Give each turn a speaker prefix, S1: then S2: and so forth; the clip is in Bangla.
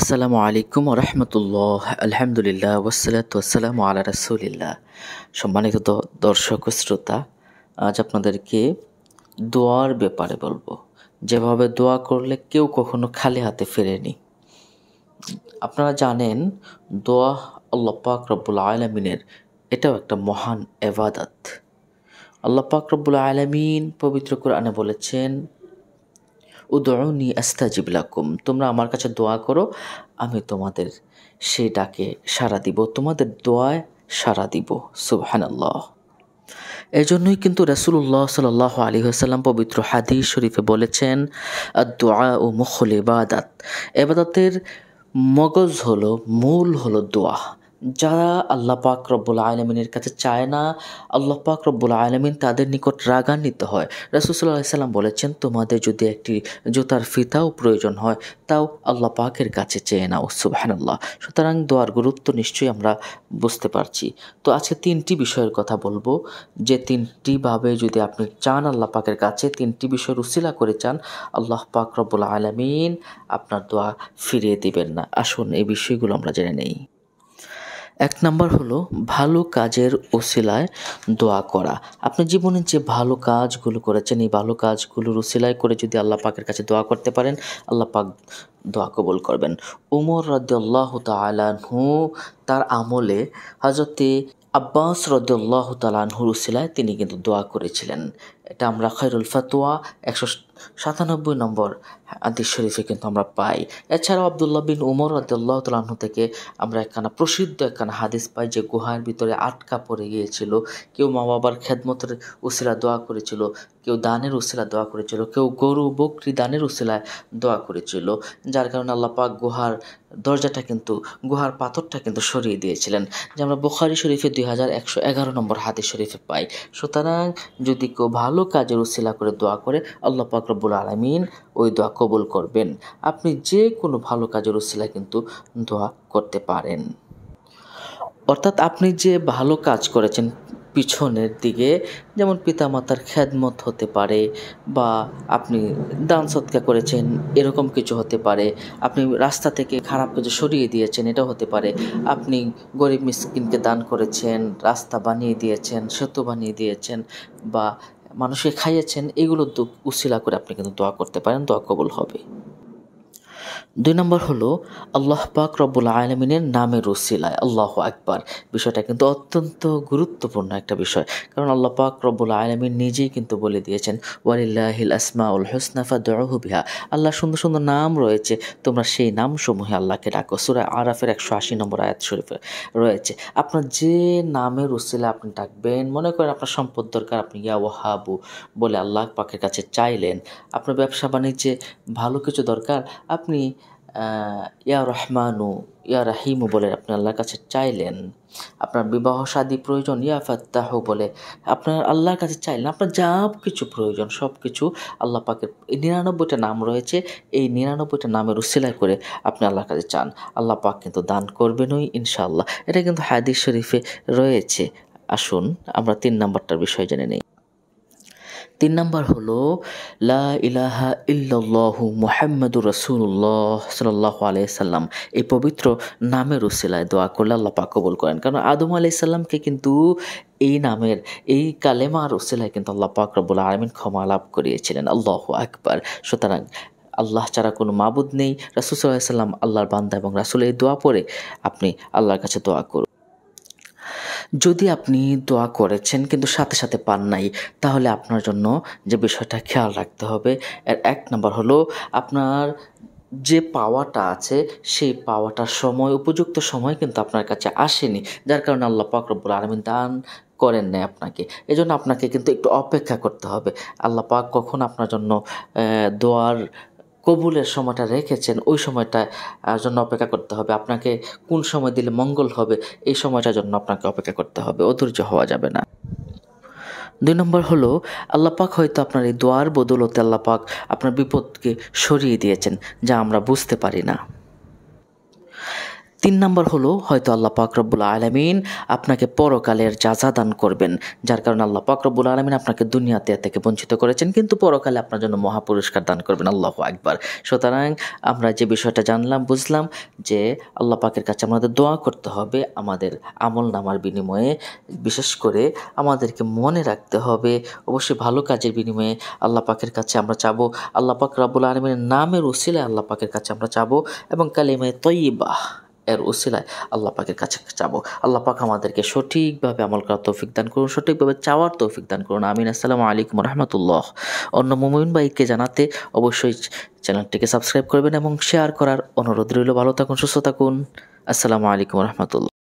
S1: আসসালামু আলাইকুম রহমতুল্লাহ আলহামদুলিল্লাহ ওসালাত ওসালাম আলা রসুলিল্লা সম্মানিত দর্শক শ্রোতা আজ আপনাদেরকে দোয়ার ব্যাপারে বলবো যেভাবে দোয়া করলে কেউ কখনো খালি হাতে ফেরেনি আপনারা জানেন দোয়া আল্লাপাক রব্বুল আলমিনের এটাও একটা মহান এবাদাত আল্লাপাক রব্বুল আলমিন পবিত্র কোরআনে বলেছেন উদরুনি আস্তাজিব লাকুম তোমরা আমার কাছে দোয়া করো আমি তোমাদের সে ডাকে সাড়া দিব তোমাদের দোয়ায় সাড়া দিব সুবহানাল্লাহ এজন্যই কিন্তু রসুল্লাহ সাল আলী হাসাল্লাম পবিত্র হাদিস শরীফে বলেছেন দোয়া ও মুখল এবাদাত এবাদাতের মগজ হলো মূল হলো দোয়া যারা আল্লাহ পাক রব্বুল আলমিনের কাছে চায় না আল্লাহ পাক রব্বুল আলমিন তাদের নিকট রাগান্বিত হয় রসুসল্লাহ সাল্লাম বলেছেন তোমাদের যদি একটি জুতার ফিতাও প্রয়োজন হয় তাও আল্লাহ পাকের কাছে চেয়ে নাও সুবাহানাল্লাহ সুতরাং দোয়ার গুরুত্ব নিশ্চয়ই আমরা বুঝতে পারছি তো আজকে তিনটি বিষয়ের কথা বলবো যে তিনটিভাবে যদি আপনি চান আল্লাহ পাকের কাছে তিনটি বিষয় উসিলা করে চান আল্লাহ পাক রব্বুল আলমিন আপনার দোয়া ফিরিয়ে দিবেন না আসুন এই বিষয়গুলো আমরা জেনে নেই এক নাম্বার হলো ভালো কাজের ওসিলায় দোয়া করা আপনি জীবনে যে ভালো কাজগুলো করেছেন এই ভালো কাজগুলোর ওসিলায় করে যদি আল্লাহ পাকের কাছে দোয়া করতে পারেন আল্লাহ পাক দোয়া কবুল করবেন উমর রাজ্লাহ তালানহু তার আমলে হাজরতে আব্বাস রদুল্লাহ তালানহুর ওসিলায় তিনি কিন্তু দোয়া করেছিলেন এটা আমরা খৈরুল ফাতোয়া একশো সাতানব্বই নম্বর আদিস শরীফে কিন্তু আমরা পাই এছাড়াও আবদুল্লাহ বিন উমর আদুল্লাহ তালাহ থেকে আমরা একখানা প্রসিদ্ধ একখানা হাদিস পাই যে গুহার ভিতরে আটকা পড়ে গিয়েছিল কেউ মা বাবার খেদমতের উসিরা দোয়া করেছিল কেউ দানের উসিলা দোয়া করেছিল কেউ গরু বকরি দানের উসিলায় দোয়া করেছিল যার কারণে আল্লাহ পাক গুহার দরজাটা কিন্তু গুহার পাথরটা কিন্তু সরিয়ে দিয়েছিলেন যে আমরা বুখারি শরীফে দুই হাজার একশো এগারো নম্বর হাতি শরীফে পাই সুতরাং যদি কেউ ভালো কাজের উসিলা করে দোয়া করে আল্লাহ পাক রব্বুল আলমিন ওই দোয়া কবুল করবেন আপনি যে কোনো ভালো কাজের উসিলা কিন্তু দোয়া করতে পারেন অর্থাৎ আপনি যে ভালো কাজ করেছেন পিছনের দিকে যেমন পিতামাতার খ্যাদমত হতে পারে বা আপনি দান সৎকা করেছেন এরকম কিছু হতে পারে আপনি রাস্তা থেকে খারাপ কিছু সরিয়ে দিয়েছেন এটা হতে পারে আপনি গরিব মিসকিনকে দান করেছেন রাস্তা বানিয়ে দিয়েছেন সেতু বানিয়ে দিয়েছেন বা মানুষকে খাইয়েছেন এগুলো উশিলা করে আপনি কিন্তু দোয়া করতে পারেন দোয়া কবল হবে দুই নম্বর হলো আল্লাহ পাক রব্বুল আলমিনের নামের ওসিলায় আল্লাহ আকবার বিষয়টা কিন্তু অত্যন্ত গুরুত্বপূর্ণ একটা বিষয় কারণ আল্লাহ পাক রব্বুল আলমিন নিজেই কিন্তু বলে দিয়েছেন ওয়ালিল্লাহিল আসমা উল হোসনাফা দরহুবিহা আল্লাহ সুন্দর সুন্দর নাম রয়েছে তোমরা সেই নাম সমূহে আল্লাহকে ডাকো সুরা আরাফের একশো আশি নম্বর আয়াত শরীফে রয়েছে আপনার যে নামের ওসিলা আপনি ডাকবেন মনে করেন আপনার সম্পদ দরকার আপনি ইয়া ওয়াহাবু বলে আল্লাহ পাকের কাছে চাইলেন আপনার ব্যবসা বাণিজ্যে ভালো কিছু দরকার আপনি ইয়া রহমানু ইয়া রাহিমু বলে আপনি আল্লাহর কাছে চাইলেন আপনার বিবাহ শাদী প্রয়োজন ইয়া ফাত্তাহ বলে আপনার আল্লাহর কাছে চাইলেন আপনার যা কিছু প্রয়োজন সব কিছু আল্লাহ পাকের এই নিরানব্বইটা নাম রয়েছে এই নিরানব্বইটা নামের উসিলা করে আপনি আল্লাহর কাছে চান আল্লাহ পাক কিন্তু দান করবেনই ইনশাআল্লাহ এটা কিন্তু হাদিস শরীফে রয়েছে আসুন আমরা তিন নম্বরটার বিষয় জেনে নিই তিন নম্বর হলো লা ইলাহা ইল্লাল্লাহু মোহাম্মদুর রসুল্লাহ সাল্লাহ আলাইসাল্লাম এই পবিত্র নামের উসিলায় দোয়া করলে আল্লাহ পাক কবুল করেন কারণ আদম আলাইসাল্লামকে কিন্তু এই নামের এই কালেমার উসিলায় কিন্তু আল্লাহ পাক রব্বুল আলমিন ক্ষমা লাভ করিয়েছিলেন আল্লাহ আকবার সুতরাং আল্লাহ ছাড়া কোনো মাবুদ নেই রাসুল সাল্লাহ সাল্লাম আল্লাহর বান্দা এবং রাসুল এই দোয়া পড়ে আপনি আল্লাহর কাছে দোয়া করুন যদি আপনি দোয়া করেছেন কিন্তু সাথে সাথে পান নাই তাহলে আপনার জন্য যে বিষয়টা খেয়াল রাখতে হবে এর এক নম্বর হলো আপনার যে পাওয়াটা আছে সেই পাওয়াটার সময় উপযুক্ত সময় কিন্তু আপনার কাছে আসেনি যার কারণে আল্লাহ পাকরবুল আরমিন দান করেন নাই আপনাকে জন্য আপনাকে কিন্তু একটু অপেক্ষা করতে হবে আল্লাহ পাক কখন আপনার জন্য দোয়ার কবুলের সময়টা রেখেছেন ওই সময়টায় জন্য অপেক্ষা করতে হবে আপনাকে কোন সময় দিলে মঙ্গল হবে এই সময়টার জন্য আপনাকে অপেক্ষা করতে হবে অধৈর্য হওয়া যাবে না দুই নম্বর হলো আল্লাপাক হয়তো আপনার এই দোয়ার বদৌলতে আল্লাপাক আপনার বিপদকে সরিয়ে দিয়েছেন যা আমরা বুঝতে পারি না তিন নম্বর হলো হয়তো আল্লাহ পাকরবুল আলমিন আপনাকে পরকালের যা দান করবেন যার কারণে আল্লাহ পাকরবুল আলমিন আপনাকে দুনিয়াতে থেকে বঞ্চিত করেছেন কিন্তু পরকালে আপনার জন্য মহাপুরস্কার দান করবেন আল্লাহ একবার সুতরাং আমরা যে বিষয়টা জানলাম বুঝলাম যে আল্লাহ পাকের কাছে আমাদের দোয়া করতে হবে আমাদের আমল নামার বিনিময়ে বিশেষ করে আমাদেরকে মনে রাখতে হবে অবশ্যই ভালো কাজের বিনিময়ে আল্লাহ পাকের কাছে আমরা চাবো আল্লাহ পাক রাবুল আলমিনের নামের উসিলায় আল্লাহ পাকের কাছে আমরা চাবো এবং কালিমায় তৈবাহ এর উসিলায় আল্লাহ পাকের কাছে চাবো আল্লাহ পাক আমাদেরকে সঠিকভাবে আমল করার তৌফিক দান করুন সঠিকভাবে চাওয়ার তৌফিক দান করুন আমিন আসসালামু আলাইকুম রহমতুল্লাহ অন্য মোমিন বাইককে জানাতে অবশ্যই চ্যানেলটিকে সাবস্ক্রাইব করবেন এবং শেয়ার করার অনুরোধ রইল ভালো থাকুন সুস্থ থাকুন আসসালামু আলাইকুম রহমতুল্লাহ